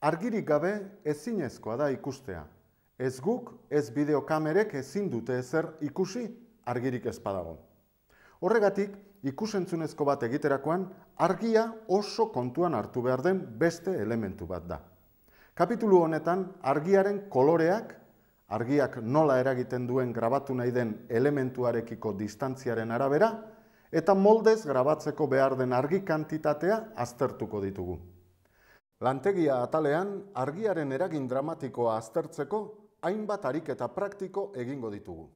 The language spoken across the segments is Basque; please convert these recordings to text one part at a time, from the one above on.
Argirik gabe ezinezkoa da ikustea. Ez guk, ez bideokamerek ezin dute ezer ikusi argirik espadago. Horregatik, ikusentzunezko bat egiterakoan, argia oso kontuan hartu behar den beste elementu bat da. Kapitulu honetan, argiaren koloreak, argiak nola eragiten duen grabatu nahi den elementuarekiko distantziaren arabera, eta moldez grabatzeko behar den argi kantitatea aztertuko ditugu. Lantegia atalean, argiaren eragin dramatikoa aztertzeko, hainbat eta praktiko egingo ditugu.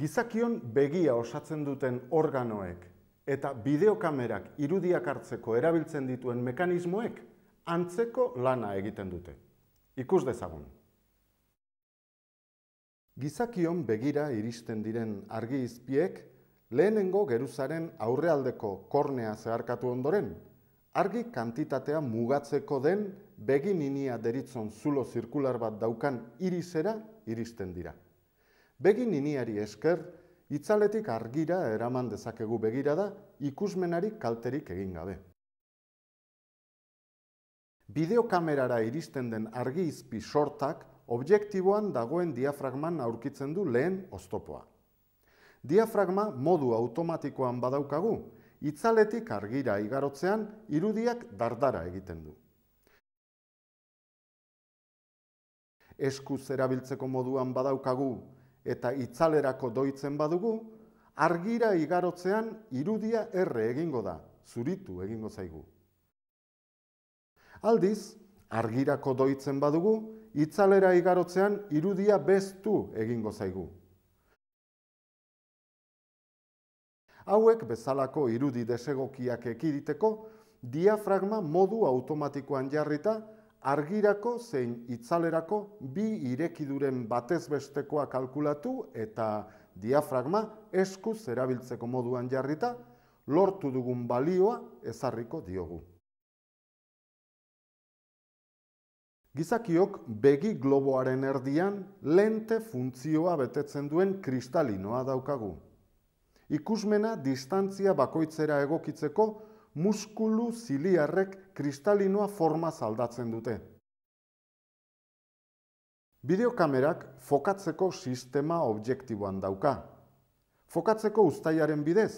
Gizakion begia osatzen duten organoek eta bideokamerak irudiak hartzeko erabiltzen dituen mekanismoek antzeko lana egiten dute. Ikus dezagun. Gizakion begira iristen diren argi izpiek, lehenengo geruzaren aurrealdeko kornea zeharkatu ondoren, argi kantitatea mugatzeko den begin deritzon zulo zirkular bat daukan irizera iristen dira. Begin niniari esker, itzaletik argira eraman dezakegu begira da ikusmenari kalterik egin gabe. Bideokamerara iristen den argi izpi sortak objektiboan dagoen diafragman aurkitzen du lehen oztopoa. Diafragma modu automatikoan badaukagu, itzaletik argira igarotzean irudiak dardara egiten du. Esku erabiltzeko moduan badaukagu eta itzalerako doitzen badugu, argira igarotzean irudia erre egingo da, zuritu egingo zaigu. Aldiz, argirako doitzen badugu, itzalera igarotzean irudia bestu egingo zaigu. Hauek bezalako irudi desegokiak ekiriteko, diafragma modu automatikoan jarrita, argirako zein itzalerako bi irekiduren batez bestekoa kalkulatu, eta diafragma esku zerabiltzeko moduan jarrita, lortu dugun balioa ezarriko diogu. Gizakiok begi globoaren erdian lente funtzioa betetzen duen kristalinoa daukagu. Ikusmena distantzia bakoitzera egokitzeko muskulu ziliarrek kristalinoa forma zaldatzen dute. Bideokamerak fokatzeko sistema objektiboan dauka. Fokatzeko ustaiaren bidez,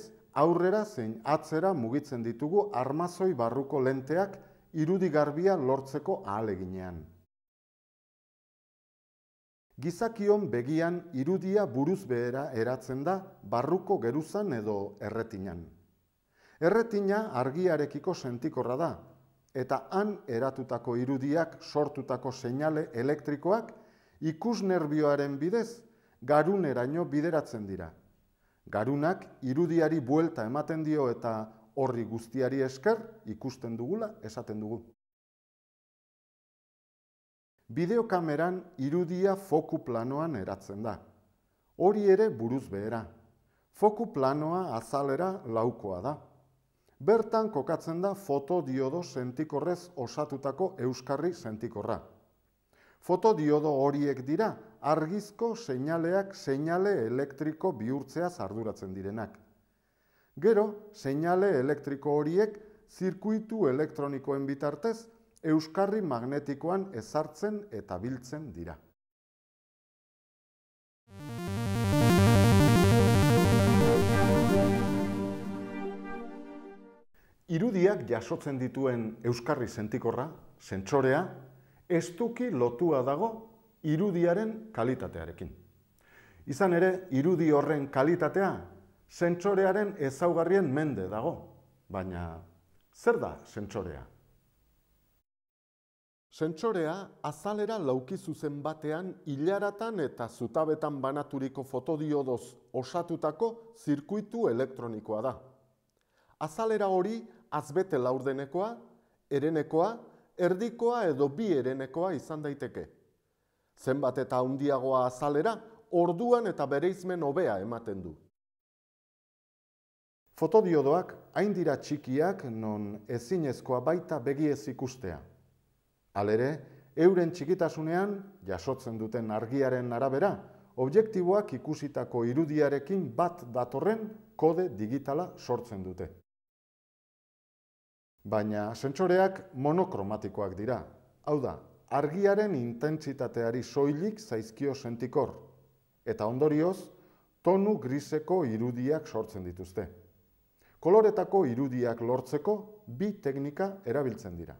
aurrera zein atzera mugitzen ditugu armazoi barruko lenteak irudi garbia lortzeko ahaleginean. Gizakion begian irudia buruz behera eratzen da barruko geruzan edo erretinan. Erretina argiarekiko sentikorra da, eta han eratutako irudiak sortutako seinale elektrikoak ikusnerbioaren bidez bidez garuneraino bideratzen dira. Garunak irudiari buelta ematen dio eta horri guztiari esker ikusten dugula esaten dugu. Bideokameran irudia foku planoan eratzen da. Hori ere buruz behera. Foku planoa azalera laukoa da. Bertan kokatzen da fotodiodo sentikorrez osatutako euskarri sentikorra. Fotodiodo horiek dira argizko seinaleak seinale elektriko bihurtzeaz arduratzen direnak. Gero, seinale elektriko horiek zirkuitu elektronikoen bitartez euskarri magnetikoan ezartzen eta biltzen dira. Irudiak jasotzen dituen euskarri sentikorra, sentsorea, estuki lotua dago irudiaren kalitatearekin. Izan ere, irudi horren kalitatea sentsorearen ezaugarrien mende dago, baina zer da sentsorea? Sentsorea azalera lauki zuzen batean hilaratan eta zutabetan banaturiko fotodiodoz osatutako zirkuitu elektronikoa da. Azalera hori azbete laurdenekoa, erenekoa, erdikoa edo bi erenekoa izan daiteke. Zenbat eta handiagoa azalera, orduan eta bereizmen hobea ematen du. Fotodiodoak hain dira txikiak non ezinezkoa baita begiez ikustea. Halere, euren txikitasunean jasotzen duten argiaren arabera, objektiboak ikusitako irudiarekin bat datorren kode digitala sortzen dute. Baina sentsoreak monokromatikoak dira. Hau da, argiaren intentsitateari soilik zaizkio sentikor eta ondorioz tonu griseko irudiak sortzen dituzte koloretako irudiak lortzeko bi teknika erabiltzen dira.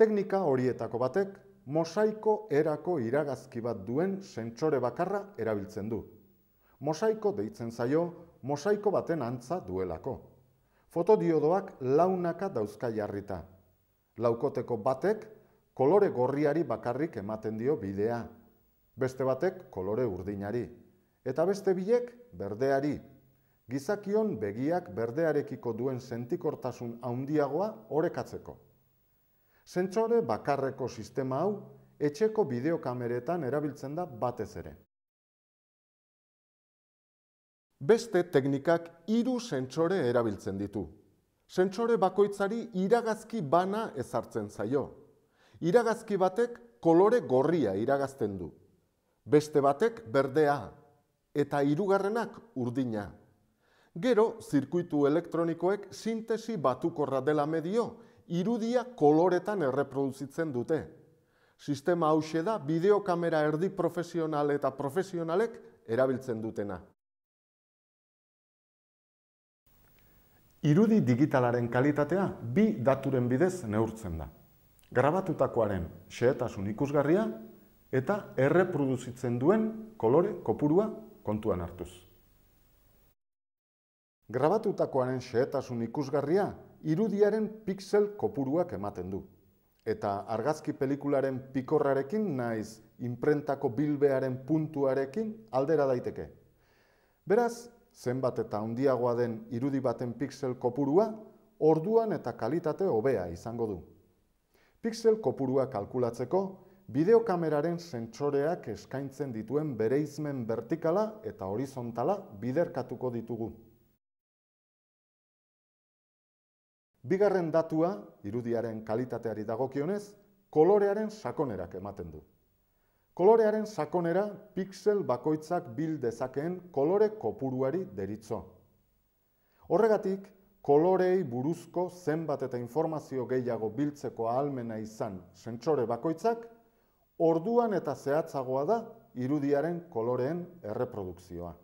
Teknika horietako batek, mosaiko erako iragazki bat duen sentsore bakarra erabiltzen du. Mosaiko deitzen zaio, mosaiko baten antza duelako. Fotodiodoak launaka dauzka jarrita. Laukoteko batek, kolore gorriari bakarrik ematen dio bidea. Beste batek, kolore urdinari. Eta beste bilek, berdeari, gizakion begiak berdearekiko duen sentikortasun handiagoa orekatzeko. Sentsore bakarreko sistema hau etxeko bideokameretan erabiltzen da batez ere. Beste teknikak hiru sentsore erabiltzen ditu. Sentsore bakoitzari iragazki bana ezartzen zaio. Iragazki batek kolore gorria iragazten du. Beste batek berdea eta hirugarrenak urdina. Gero, zirkuitu elektronikoek sintesi batukorra dela medio, irudia koloretan erreproduzitzen dute. Sistema hause da, bideokamera erdi profesional eta profesionalek erabiltzen dutena. Irudi digitalaren kalitatea bi daturen bidez neurtzen da. Grabatutakoaren xehetasun ikusgarria eta erreproduzitzen duen kolore kopurua kontuan hartuz grabatutakoaren xehetasun ikusgarria irudiaren piksel kopuruak ematen du. Eta argazki pelikularen pikorrarekin naiz inprentako bilbearen puntuarekin aldera daiteke. Beraz, zenbat eta handiagoa den irudi baten piksel kopurua, orduan eta kalitate hobea izango du. Piksel kopurua kalkulatzeko, bideokameraren sentsoreak eskaintzen dituen bereizmen vertikala eta horizontala biderkatuko ditugu. Bigarren datua, irudiaren kalitateari dagokionez, kolorearen sakonerak ematen du. Kolorearen sakonera, piksel bakoitzak bil dezakeen kolore kopuruari deritzo. Horregatik, kolorei buruzko zenbat eta informazio gehiago biltzeko ahalmena izan sentsore bakoitzak, orduan eta zehatzagoa da irudiaren koloreen erreprodukzioa.